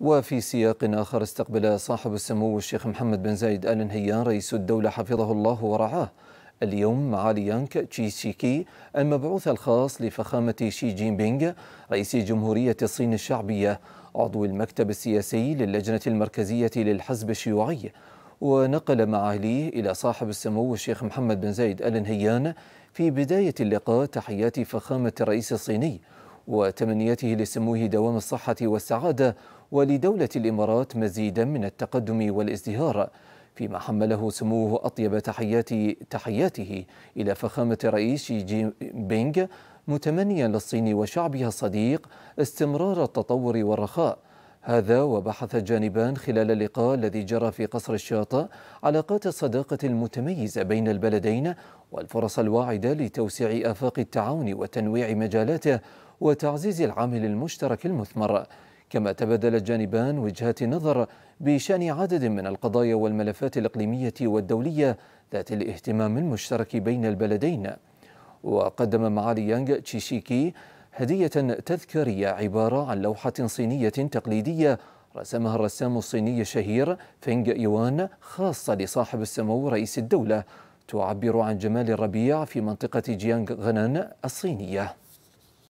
وفي سياق آخر استقبل صاحب السمو الشيخ محمد بن زايد آل نهيان رئيس الدولة حفظه الله ورعاه اليوم معالي يانغ شيكي المبعوث الخاص لفخامة شي جين بينغ رئيس جمهورية الصين الشعبية عضو المكتب السياسي للجنة المركزية للحزب الشيوعي ونقل معاليه إلى صاحب السمو الشيخ محمد بن زايد آل نهيان في بداية اللقاء تحيات فخامة الرئيس الصيني وتمنياته لسموه دوام الصحة والسعادة ولدولة الإمارات مزيدا من التقدم والازدهار فيما حمله سموه أطيب تحيات تحياته إلى فخامة رئيس شي جين بينغ متمنيا للصين وشعبها الصديق استمرار التطور والرخاء هذا وبحث الجانبان خلال اللقاء الذي جرى في قصر الشاطئ علاقات الصداقة المتميزة بين البلدين والفرص الواعدة لتوسيع آفاق التعاون وتنويع مجالاته وتعزيز العامل المشترك المثمر كما تبادل الجانبان وجهات نظر بشأن عدد من القضايا والملفات الإقليمية والدولية ذات الاهتمام المشترك بين البلدين وقدم معالي يانغ تشيشيكي هدية تذكارية عبارة عن لوحة صينية تقليدية رسمها الرسام الصيني الشهير فينغ يوان خاصة لصاحب السمو رئيس الدولة تعبر عن جمال الربيع في منطقة جيانغ غنان الصينية